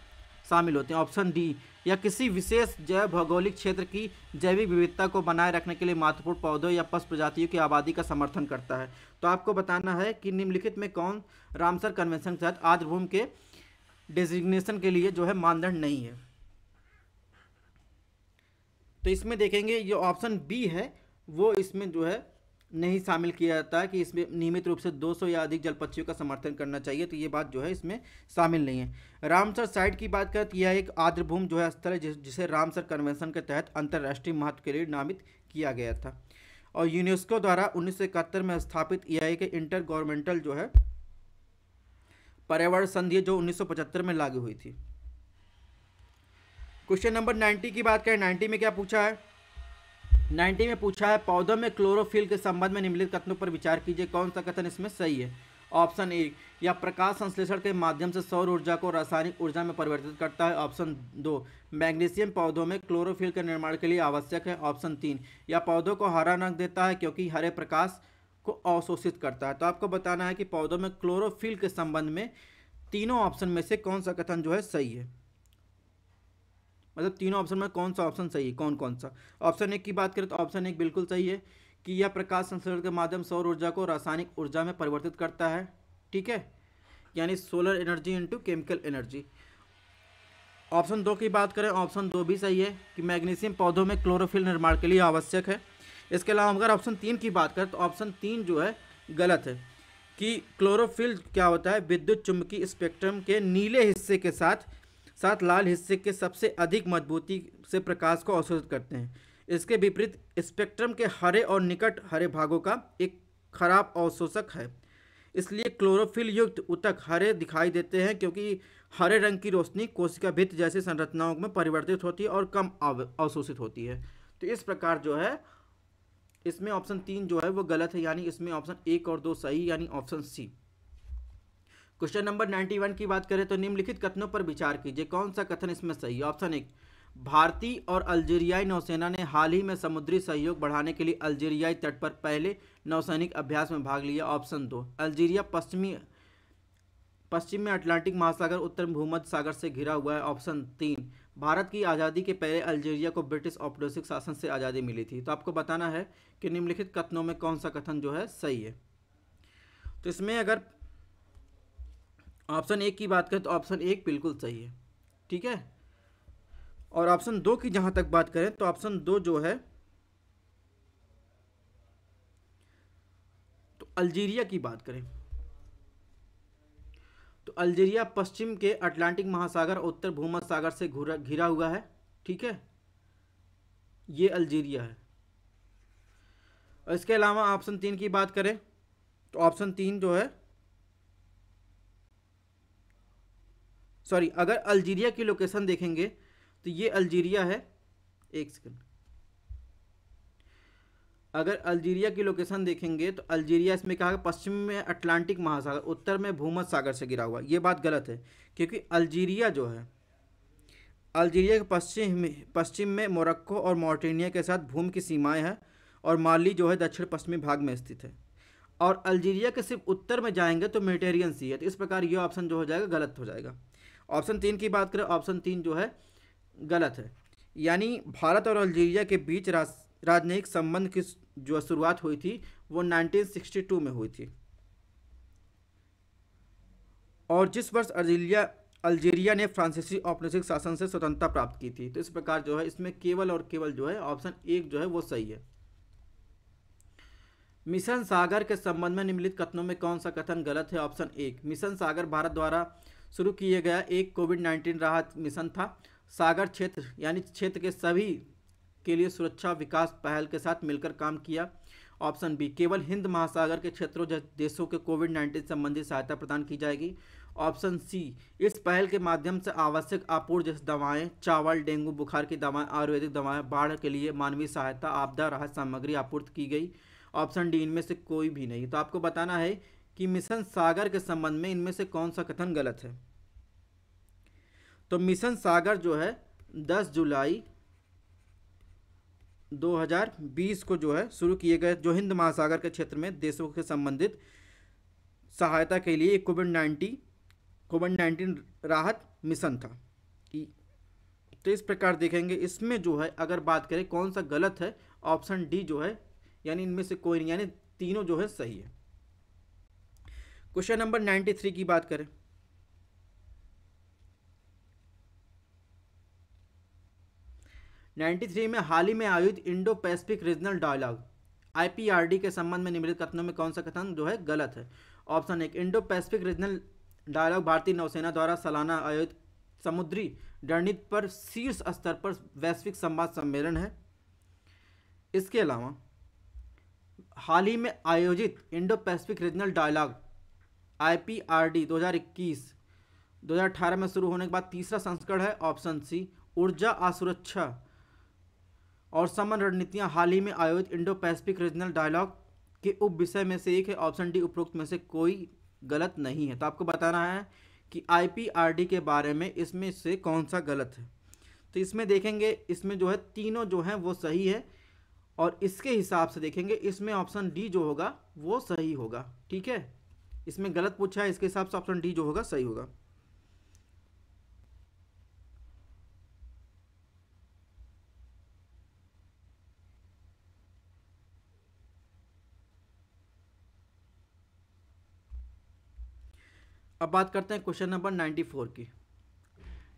A: शामिल होते हैं ऑप्शन डी या किसी विशेष जैव भौगोलिक क्षेत्र की जैविक विविधता को बनाए रखने के लिए महत्वपूर्ण पौधों या पशु प्रजातियों की आबादी का समर्थन करता है तो आपको बताना है कि निम्नलिखित में कौन रामसर कन्वेंशन के तहत आर्द्रभूमि के डेजिग्नेशन के लिए जो है मानदंड नहीं है तो इसमें देखेंगे जो ऑप्शन बी है वो इसमें जो है नहीं शामिल किया जाता है कि इसमें नियमित रूप से 200 या अधिक जलपक्षियों का समर्थन करना चाहिए तो ये बात जो है इसमें शामिल नहीं है रामसर साइट की बात करें तो यह एक आर्द्रभूमि जो है स्थल है जिसे रामसर कन्वेंशन के तहत अंतर्राष्ट्रीय महत्व के लिए नामित किया गया था और यूनेस्को द्वारा उन्नीस में स्थापित यह एक इंटर गवर्नमेंटल जो है पर्यावरण संधि जो उन्नीस में लागू हुई थी क्वेश्चन नंबर 90 की बात करें 90 में क्या पूछा है नाइन्टी में पूछा है पौधों में क्लोरोफिल के संबंध में निम्नलिखित कथनों पर विचार कीजिए कौन सा कथन इसमें सही है ऑप्शन ए या प्रकाश संश्लेषण के माध्यम से सौर ऊर्जा को रासायनिक ऊर्जा में परिवर्तित करता है ऑप्शन दो मैग्नीशियम पौधों में क्लोरोफिल के निर्माण के लिए आवश्यक है ऑप्शन तीन या पौधों को हरा रंग देता है क्योंकि हरे प्रकाश को अवशोषित करता है तो आपको बताना है कि पौधों में क्लोरोफिल के संबंध में तीनों ऑप्शन में से कौन सा कथन जो है सही है मतलब तीनों ऑप्शन में कौन सा ऑप्शन सही है कौन कौन सा ऑप्शन एक की बात करें तो ऑप्शन एक बिल्कुल सही है कि यह प्रकाश संश्लेषण के माध्यम सौर ऊर्जा को रासायनिक ऊर्जा में परिवर्तित करता है ठीक है यानी solar energy into chemical energy option दो की बात करें ऑप्शन दो भी सही है कि मैग्नीशियम पौधों में क्लोरोफिल निर्माण के लिए आवश्यक है इसके अलावा अगर ऑप्शन तीन की बात करें तो ऑप्शन तीन जो है गलत है कि क्लोरोफिल क्या होता है विद्युत चुंबकीय स्पेक्ट्रम के नीले हिस्से के साथ साथ लाल हिस्से के सबसे अधिक मजबूती से प्रकाश को अवशोषित करते हैं इसके विपरीत स्पेक्ट्रम के हरे और निकट हरे भागों का एक खराब अवशोषक है इसलिए क्लोरोफिल युक्त उतक हरे दिखाई देते हैं क्योंकि हरे रंग की रोशनी कोशिका भित्त जैसी संरचनाओं में परिवर्तित होती है और कम अवशोषित होती है तो इस प्रकार जो है इसमें ऑप्शन तीन जो है वो गलत है यानी इसमें ऑप्शन एक और दो सही यानी ऑप्शन सी क्वेश्चन नंबर 91 की बात करें तो निम्नलिखित कथनों पर विचार कीजिए कौन सा कथन इसमें सही ऑप्शन एक भारतीय और अल्जीरियाई नौसेना ने हाल ही में समुद्री सहयोग बढ़ाने के लिए अल्जीरियाई तट पर पहले नौसैनिक अभ्यास में भाग लिया ऑप्शन दो अल्जीरिया पश्चिमी पश्चिम में अटलांटिक महासागर उत्तर भूमध्य सागर से घिरा हुआ है ऑप्शन तीन भारत की आज़ादी के पहले अल्जीरिया को ब्रिटिश औपनिवेशिक शासन से आज़ादी मिली थी तो आपको बताना है कि निम्नलिखित कथनों में कौन सा कथन जो है सही है तो इसमें अगर ऑप्शन एक की बात करें तो ऑप्शन एक बिल्कुल सही है ठीक है और ऑप्शन दो की जहाँ तक बात करें तो ऑप्शन दो जो है तो अल्जीरिया की बात करें तो अल्जीरिया पश्चिम के अटलांटिक महासागर और उत्तर भूमध सागर से घिरा हुआ है ठीक है ये अल्जीरिया है और इसके अलावा ऑप्शन तीन की बात करें तो ऑप्शन तीन जो है सॉरी अगर अल्जीरिया की लोकेशन देखेंगे तो ये अल्जीरिया है एक सेकेंड अगर अल्जीरिया की लोकेशन देखेंगे तो अल्जीरिया इसमें कहा पश्चिम में अटलांटिक महासागर उत्तर में भूमध सागर से गिरा हुआ ये बात गलत है क्योंकि अल्जीरिया जो है अल्जीरिया के पश्चिम में पश्चिम में मोरक्को और मॉरिटेनिया के साथ भूमि की सीमाएं हैं और माली जो है दक्षिण पश्चिमी भाग में स्थित है और अल्जीरिया के सिर्फ उत्तर में जाएंगे तो मेटेरियन सी है तो इस प्रकार ये ऑप्शन जो हो जाएगा गलत हो जाएगा ऑप्शन तीन की बात करें ऑप्शन तीन जो है गलत है यानी भारत और अल्जीरिया के बीच राजनयिक संबंध की जो शुरुआत हुई थी वो 1962 में हुई थी और जिस वर्ष अल्जीरिया अल्जीरिया ने फ्रांसीसी औपनिवेशिक शासन से स्वतंत्रता प्राप्त की थी तो इस प्रकार जो है इसमें केवल और केवल जो है ऑप्शन एक जो है वो सही है मिशन सागर के संबंध में निम्नलिखित कथनों में कौन सा कथन गलत है ऑप्शन एक मिशन सागर भारत द्वारा शुरू किया गया एक कोविड नाइन्टीन राहत मिशन था सागर क्षेत्र यानी क्षेत्र के सभी के लिए सुरक्षा विकास पहल के साथ मिलकर काम किया ऑप्शन बी केवल हिंद महासागर के क्षेत्रों देशों के कोविड नाइन्टीन संबंधी सहायता प्रदान की जाएगी ऑप्शन सी इस पहल के माध्यम से आवश्यक आपूर्ति जैसे दवाएं चावल डेंगू बुखार की दवाएं आयुर्वेदिक दवाएं बाढ़ के लिए मानवीय सहायता आपदा राहत सामग्री आपूर्ति की गई ऑप्शन डी इनमें से कोई भी नहीं तो आपको बताना है कि मिशन सागर के संबंध में इनमें से कौन सा कथन गलत है तो मिशन सागर जो है 10 जुलाई 2020 को जो है शुरू किए गए जो हिंद महासागर के क्षेत्र में देशों के संबंधित सहायता के लिए कोविड नाइन्टीन कोविड नाइन्टीन राहत मिशन था तो इस प्रकार देखेंगे इसमें जो है अगर बात करें कौन सा गलत है ऑप्शन डी जो है यानी इनमें से कोई नहीं यानी तीनों जो है सही है क्वेश्चन नंबर नाइन्टी थ्री की बात करें नाइन्टी थ्री में हाल ही में आयोजित Indo Pacific regional dialogue IPRD के संबंध में निम्नलिखित कथनों में कौन सा कथन जो है गलत है ऑप्शन एक इंडो पैसिफिक रीजनल डायलॉग भारतीय नौसेना द्वारा सालाना आयोजित समुद्री रणनीति पर शीर्ष स्तर पर वैश्विक संवाद सम्मेलन है इसके अलावा हाल ही में आयोजित Indo Pacific regional dialogue IPRD 2021 2018 में शुरू होने के बाद तीसरा संस्करण है ऑप्शन सी ऊर्जा असुरक्षा और समन रणनीतियाँ हाल ही में आयोजित इंडो पैसिफिक रीजनल डायलॉग के उप विषय में से एक है ऑप्शन डी उपरोक्त में से कोई गलत नहीं है तो आपको बताना है कि आईपीआरडी के बारे में इसमें से कौन सा गलत है तो इसमें देखेंगे इसमें जो है तीनों जो हैं वो सही है और इसके हिसाब से देखेंगे इसमें ऑप्शन डी जो होगा वो सही होगा ठीक है इसमें गलत पूछा है इसके हिसाब से ऑप्शन डी जो होगा सही होगा अब बात करते हैं क्वेश्चन नंबर 94 की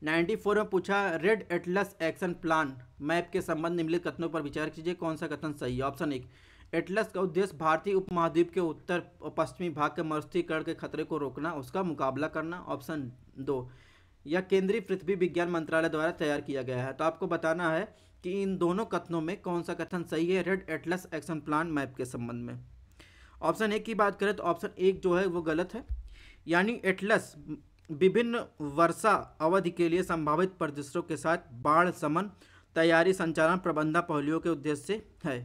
A: 94 में पूछा red atlas action plan map के संबंध निम्नलिखित कथनों पर विचार कीजिए कौन सा कथन सही है ऑप्शन एक एटलस का उद्देश्य भारतीय उपमहाद्वीप के उत्तर पश्चिमी भाग के मरुस्थीकरण के खतरे को रोकना उसका मुकाबला करना ऑप्शन दो यह केंद्रीय पृथ्वी विज्ञान मंत्रालय द्वारा तैयार किया गया है तो आपको बताना है कि इन दोनों कथनों में कौन सा कथन सही है red atlas action plan map के संबंध में ऑप्शन एक की बात करें तो ऑप्शन एक जो है वो गलत है यानी एटलस विभिन्न वर्षा अवधि के लिए संभावित परिदृश्यों के साथ बाढ़ समन तैयारी संचालन प्रबंधन पहलुओं के उद्देश्य से है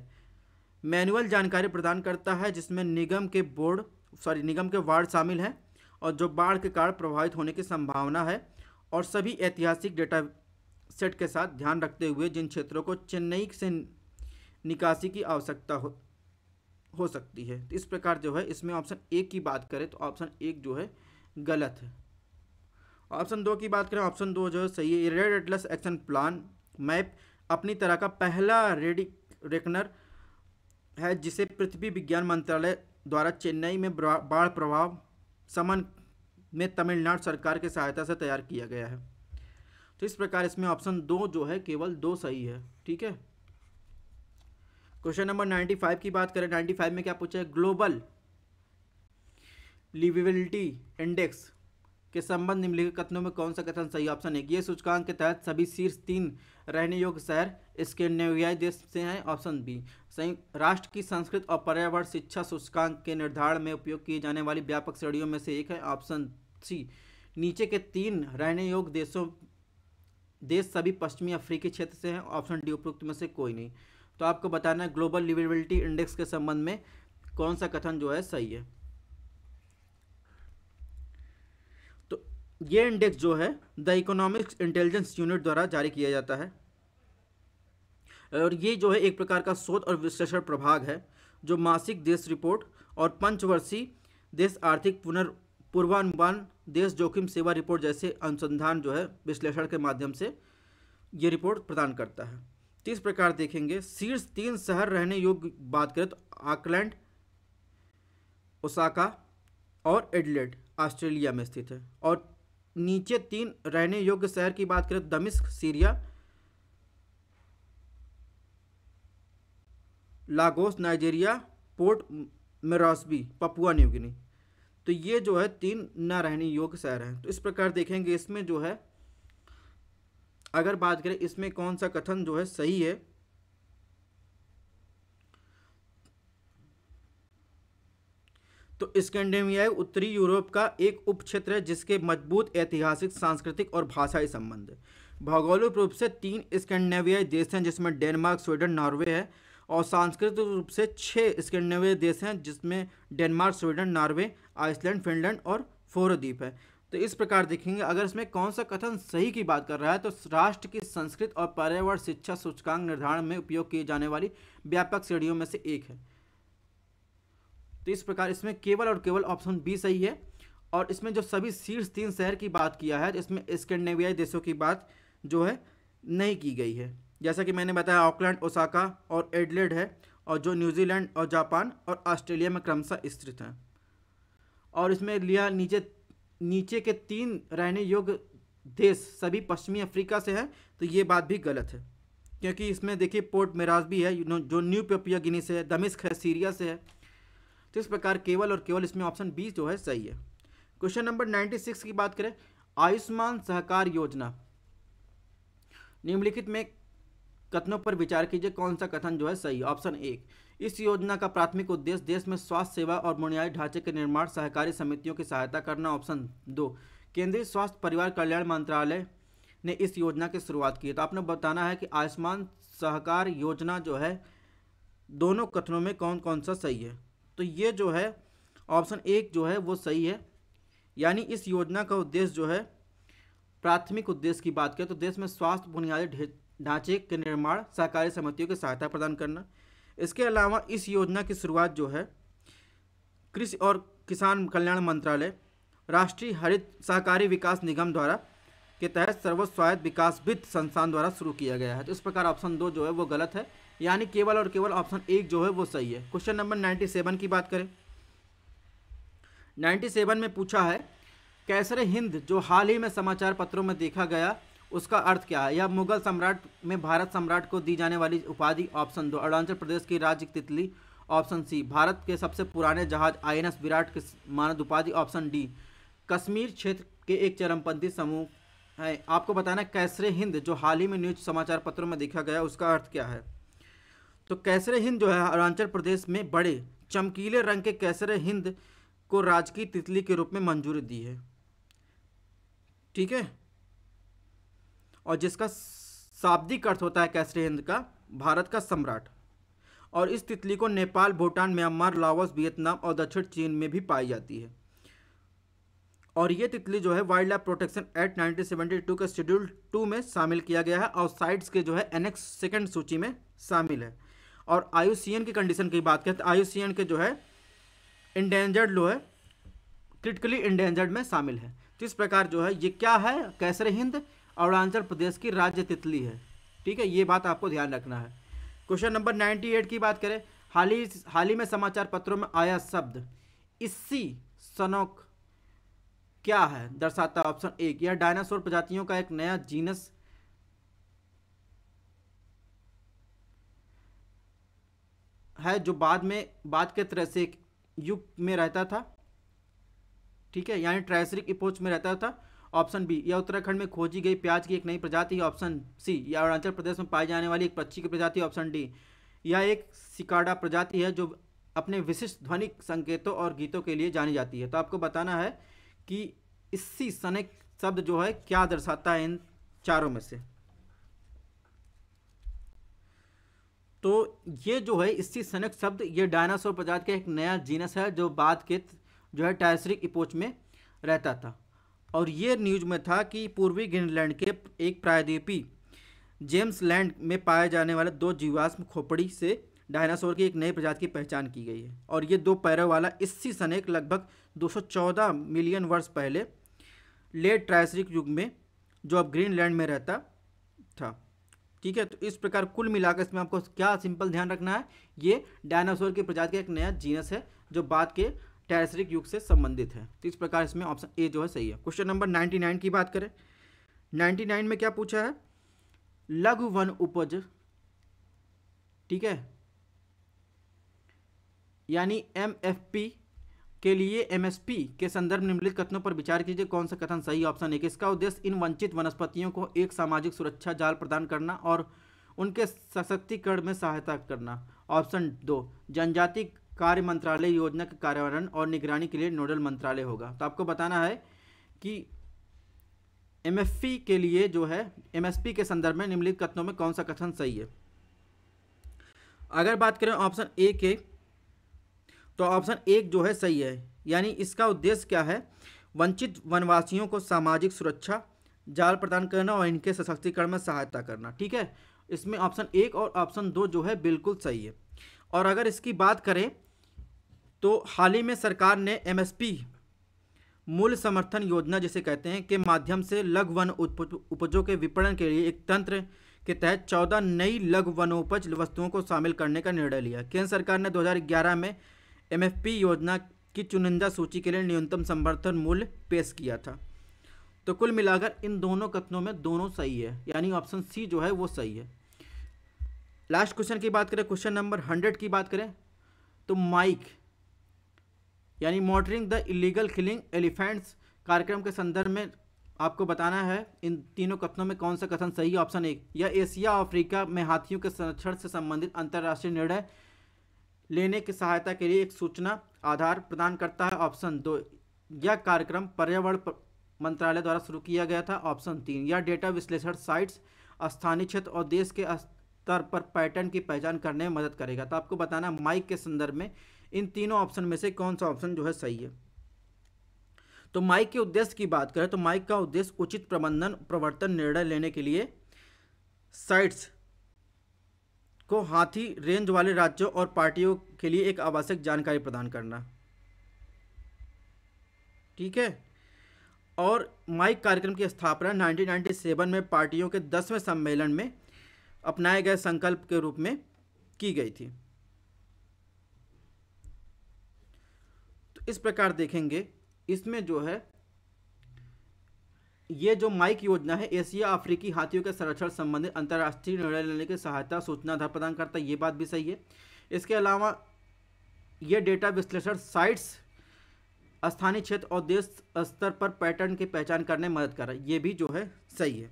A: मैनुअल जानकारी प्रदान करता है जिसमें निगम के बोर्ड सॉरी निगम के वार्ड शामिल हैं और जो बाढ़ के कारण प्रभावित होने की संभावना है और सभी ऐतिहासिक डेटा सेट के साथ ध्यान रखते हुए जिन क्षेत्रों को चेन्नई से निकासी की आवश्यकता हो हो सकती है तो इस प्रकार जो है इसमें ऑप्शन एक की बात करें तो ऑप्शन एक जो है गलत है ऑप्शन दो की बात करें ऑप्शन दो जो है सही है red atlas action plan map अपनी तरह का पहला रेडी रेकनर है जिसे पृथ्वी विज्ञान मंत्रालय द्वारा चेन्नई में बाढ़ प्रभाव समन में तमिलनाडु सरकार की सहायता से तैयार किया गया है तो इस प्रकार इसमें ऑप्शन दो जो है केवल दो सही है ठीक है क्वेश्चन नंबर नाइन्टी फाइव की बात करें नाइन्टी फाइव में क्या पूछा है ग्लोबल लिविबिलिटी इंडेक्स के संबंध निम्नलिखित कथनों में कौन सा कथन सही ऑप्शन है ये सूचकांक के तहत सभी शीर्ष तीन रहने योग्य शहर इसके देश से हैं ऑप्शन बी संयुक्त राष्ट्र की संस्कृत और पर्यावरण शिक्षा सूचकांक के निर्धारण में उपयोग की जाने वाली व्यापक श्रेणियों में से एक है ऑप्शन सी नीचे के तीन रहने योग्य देशों देश सभी पश्चिमी अफ्रीकी क्षेत्र से हैं ऑप्शन डी उपयुक्त में से कोई नहीं तो आपको बताना है ग्लोबल लिवेबिलिटी इंडेक्स के संबंध में कौन सा कथन जो है सही है तो ये इंडेक्स जो है द इकोनॉमिक्स इंटेलिजेंस यूनिट द्वारा जारी किया जाता है और ये जो है एक प्रकार का शोध और विश्लेषण प्रभाग है जो मासिक देश रिपोर्ट और पंचवर्षीय देश आर्थिक पुनर् पूर्वानुमान देश जोखिम सेवा रिपोर्ट जैसे अनुसंधान जो है विश्लेषण के माध्यम से ये रिपोर्ट प्रदान करता है तीस तो प्रकार देखेंगे शीर्ष तीन शहर रहने योग्य बात करें तो ऑकलैंड ओसाका और एडलेट ऑस्ट्रेलिया में स्थित है और नीचे तीन रहने योग्य शहर की बात करें तो दमिश्क Syria Lagos Nigeria Port Moresby Papua New Guinea तो ये जो है तीन न रहने योग्य शहर हैं तो इस प्रकार देखेंगे इसमें जो है अगर बात करें इसमें कौन सा कथन जो है सही है तो स्कैंडिनेविया उत्तरी यूरोप का एक उप क्षेत्र है जिसके मजबूत ऐतिहासिक सांस्कृतिक और भाषाई संबंध भौगोलिक रूप से तीन स्कैंडिनेवियाई देश हैं जिसमें डेनमार्क स्वीडन नॉर्वे है और सांस्कृतिक रूप से छः स्कैंडिनेविया देश हैं जिसमें Denmark Sweden Norway Iceland Finland और फोरो द्वीप है तो इस प्रकार देखेंगे अगर इसमें कौन सा कथन सही की बात कर रहा है तो राष्ट्र की संस्कृत और पर्यावरण शिक्षा सूचकांक निर्धारण में उपयोग किए जाने वाली व्यापक श्रेणियों में से एक है तो इस प्रकार इसमें केवल और केवल ऑप्शन बी सही है और इसमें जो सभी शीर्ष तीन शहर की बात किया है तो इसमें स्कैंडिनेवियाई देशों की बात जो है नहीं की गई है जैसा कि मैंने बताया ऑकलैंड ओसाका और एडलेड है और जो न्यूजीलैंड और जापान और ऑस्ट्रेलिया में क्रमशः स्थित हैं और इसमें लिया नीचे नीचे के तीन रहने योग्य देश सभी पश्चिमी अफ्रीका से हैं तो ये बात भी गलत है क्योंकि इसमें देखिए पोर्ट मेराज भी है जो न्यू पेपिया गिनी से है दमिश्क है सीरिया से है तो इस प्रकार केवल और केवल इसमें ऑप्शन बी जो है सही है क्वेश्चन नंबर नाइन्टी सिक्स की बात करें आयुष्मान सहकार योजना निम्नलिखित में कथनों पर विचार कीजिए कौन सा कथन जो है सही ऑप्शन एक इस योजना का प्राथमिक उद्देश्य देश में स्वास्थ्य सेवा और बुनियादी ढांचे के निर्माण सहकारी समितियों की सहायता करना ऑप्शन दो केंद्रीय स्वास्थ्य परिवार कल्याण मंत्रालय ने इस योजना की शुरुआत की तो आपने बताना है कि आयुष्मान सहकार योजना जो है दोनों कथनों में कौन कौन सा सही है तो ये जो है ऑप्शन एक जो है वो सही है यानी इस योजना का उद्देश्य जो है प्राथमिक उद्देश्य की बात करें तो देश में स्वास्थ्य बुनियादी ढांचे के निर्माण सहकारी समितियों की सहायता प्रदान करना इसके अलावा इस योजना की शुरुआत जो है कृषि और किसान कल्याण मंत्रालय राष्ट्रीय हरित सहकारी विकास निगम द्वारा के तहत सर्वस्वायत्त विकास वित्त संस्थान द्वारा शुरू किया गया है तो इस प्रकार ऑप्शन दो जो है वो गलत है यानी केवल और केवल ऑप्शन एक जो है वो सही है क्वेश्चन नंबर नाइन्टी सेवन की बात करें नाइन्टी सेवन में पूछा है कैसर हिंद जो हाल ही में समाचार पत्रों में देखा गया उसका अर्थ क्या है यह मुगल सम्राट में भारत सम्राट को दी जाने वाली उपाधि ऑप्शन दो अरुणाचल प्रदेश की राज्य तितली ऑप्शन सी भारत के सबसे पुराने जहाज आईएनएस विराट के मानद उपाधि ऑप्शन डी कश्मीर क्षेत्र के एक चरमपंथी समूह है आपको बताना कैसरे हिंद जो हाल ही में न्यूज समाचार पत्रों में देखा गया उसका अर्थ क्या है तो कैसरे हिंद जो है अरुणाचल प्रदेश में बड़े चमकीले रंग के कैसरे हिंद को राजकीय तितली के रूप में मंजूरी दी है ठीक है और जिसका शाब्दिक अर्थ होता है कैसरे हिंद का भारत का सम्राट और इस तितली को Nepal Bhutan Myanmar Laos Vietnam और दक्षिण चीन में भी पाई जाती है और ये तितली जो है वाइल्ड लाइफ प्रोटेक्शन एक्ट 1972 के शेड्यूल टू में शामिल किया गया है और साइट्स के जो है एनेक्स सेकंड सूची में शामिल है और आयु की कंडीशन की बात करें तो आयु के जो है इंडेंजर्ड जो है क्रिटिकली इंडेंजर्ड में शामिल है तो इस प्रकार जो है ये क्या है कैसर हिंद अरुणाचल प्रदेश की राज्य तितली है ठीक है ये बात आपको ध्यान रखना है क्वेश्चन नंबर नाइन्टी एट की बात करें हाल ही हाल ही में समाचार पत्रों में आया शब्द इसी सनोक क्या है दर्शाता ऑप्शन एक यह डायनासोर प्रजातियों का एक नया जीनस है जो बाद में बाद के तरह से एक युग में रहता था ठीक है यानी ट्रैसरिक इपोच में रहता था ऑप्शन बी यह उत्तराखंड में खोजी गई प्याज की एक नई प्रजाति ऑप्शन सी यह अरुणाचल प्रदेश में पाई जाने वाली एक पक्षी की प्रजाति ऑप्शन डी यह एक सिकाडा प्रजाति है जो अपने विशिष्ट ध्वनिक संकेतों और गीतों के लिए जानी जाती है तो आपको बताना है कि इसी सनक शब्द जो है क्या दर्शाता है इन चारों में से तो ये जो है इसी सनक शब्द ये डायनासोर प्रजाति का एक नया जीनस है जो बाद के जो है टायसरिक इपोच में रहता था और ये न्यूज में था कि पूर्वी ग्रीनलैंड के एक प्रायद्वीपी जेम्स लैंड में पाए जाने वाले दो जीवाश्म खोपड़ी से डायनासोर की एक नई प्रजाति की पहचान की गई है और ये दो पैरों वाला इसी सनेक लगभग 214 मिलियन वर्ष पहले लेट ट्राइसरिक युग में जो अब ग्रीनलैंड में रहता था ठीक है तो इस प्रकार कुल मिलाकर इसमें आपको क्या सिंपल ध्यान रखना है ये डायनासोर की प्रजाति का एक नया जीनस है जो बाद के टैरसरिक युग से संबंधित है तो इस प्रकार इसमें ऑप्शन ए जो है सही है क्वेश्चन नंबर नाइन्टी नाइन की बात करें नाइन्टी नाइन में क्या पूछा है लघु वन उपज ठीक है यानी एम एफ पी के लिए एमएसपी के संदर्भ निम्नलिखित कथनों पर विचार कीजिए कौन सा कथन सही ऑप्शन है इसका उद्देश्य इन वंचित वनस्पतियों को एक सामाजिक सुरक्षा जाल प्रदान करना और उनके सशक्तिकरण में सहायता करना ऑप्शन दो जनजाति कार्य मंत्रालय योजना के कार्यान्वयन और निगरानी के लिए नोडल मंत्रालय होगा तो आपको बताना है कि एम के लिए जो है एम के संदर्भ में निम्नलिखित कथनों में कौन सा कथन सही है अगर बात करें ऑप्शन ए के तो ऑप्शन एक जो है सही है यानी इसका उद्देश्य क्या है वंचित वनवासियों को सामाजिक सुरक्षा जाल प्रदान करना और इनके सशक्तिकरण में सहायता करना ठीक है इसमें ऑप्शन एक और ऑप्शन दो जो है बिल्कुल सही है और अगर इसकी बात करें तो हाल ही में सरकार ने एमएसपी मूल समर्थन योजना जिसे कहते हैं के माध्यम से लघु वन उपजों के विपणन के लिए एक तंत्र के तहत चौदह नई लघु वनोपज वस्तुओं को शामिल करने का निर्णय लिया केंद्र सरकार ने 2011 में एमएफपी योजना की चुनिंदा सूची के लिए न्यूनतम समर्थन मूल्य पेश किया था तो कुल मिलाकर इन दोनों कथनों में दोनों सही है यानी ऑप्शन सी जो है वो सही है लास्ट क्वेश्चन की बात करें क्वेश्चन नंबर हंड्रेड की बात करें तो माइक यानी monitoring the illegal killing elephants कार्यक्रम के संदर्भ में आपको बताना है इन तीनों कथनों में कौन सा कथन सही है ऑप्शन एक यह एशिया अफ्रीका में हाथियों के संरक्षण से संबंधित अंतर्राष्ट्रीय निर्णय लेने की सहायता के लिए एक सूचना आधार प्रदान करता है ऑप्शन दो यह कार्यक्रम पर्यावरण मंत्रालय द्वारा शुरू किया गया था ऑप्शन तीन यह डेटा विश्लेषण साइट्स स्थानीय क्षेत्र और देश के स्तर पर पैटर्न की पहचान करने में मदद करेगा तो आपको बताना माइक के संदर्भ में इन तीनों ऑप्शन में से कौन सा ऑप्शन जो है सही है तो माइक के उद्देश्य की बात करें तो माइक का उद्देश्य उचित प्रबंधन प्रवर्तन निर्णय लेने के लिए साइट्स को हाथी रेंज वाले राज्यों और पार्टियों के लिए एक आवश्यक जानकारी प्रदान करना ठीक है और माइक कार्यक्रम की स्थापना 1997 में पार्टियों के दसवें सम्मेलन में अपनाए गए संकल्प के रूप में की गई थी इस प्रकार देखेंगे इसमें जो है ये जो माइक योजना है एशिया अफ्रीकी हाथियों के संरक्षण संबंधित अंतर्राष्ट्रीय निर्णय लेने की सहायता सूचना आधार प्रदान करता है ये बात भी सही है इसके अलावा ये डेटा विश्लेषण साइट्स स्थानीय क्षेत्र और देश स्तर पर पैटर्न की पहचान करने में मदद कर रहा है ये भी जो है सही है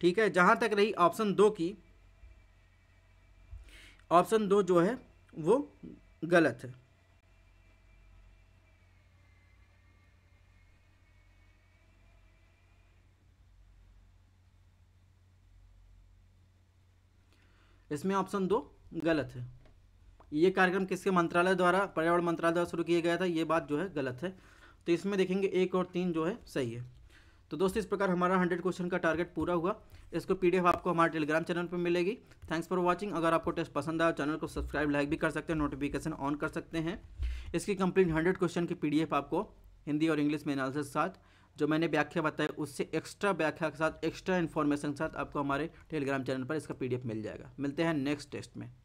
A: ठीक है जहां तक रही ऑप्शन दो की ऑप्शन दो जो है वो गलत है इसमें ऑप्शन दो गलत है ये कार्यक्रम किसके मंत्रालय द्वारा पर्यावरण मंत्रालय द्वारा शुरू किया गया था ये बात जो है गलत है तो इसमें देखेंगे एक और तीन जो है सही है तो दोस्तों इस प्रकार हमारा हंड्रेड क्वेश्चन का टारगेट पूरा हुआ इसको पीडीएफ आपको हमारे टेलीग्राम चैनल पर मिलेगी थैंक्स फॉर वॉचिंग अगर आपको टेस्ट पसंद आया चैनल को सब्सक्राइब लाइक भी कर सकते हैं नोटिफिकेशन ऑन कर सकते हैं इसकी कंप्लीट हंड्रेड क्वेश्चन की पी आपको हिंदी और इंग्लिश में एनालिसिस साथ जो मैंने व्याख्या बताई उससे एक्स्ट्रा व्याख्या के साथ एक्स्ट्रा इन्फॉर्मेशन के साथ आपको हमारे टेलीग्राम चैनल पर इसका पीडीएफ मिल जाएगा मिलते हैं नेक्स्ट टेस्ट में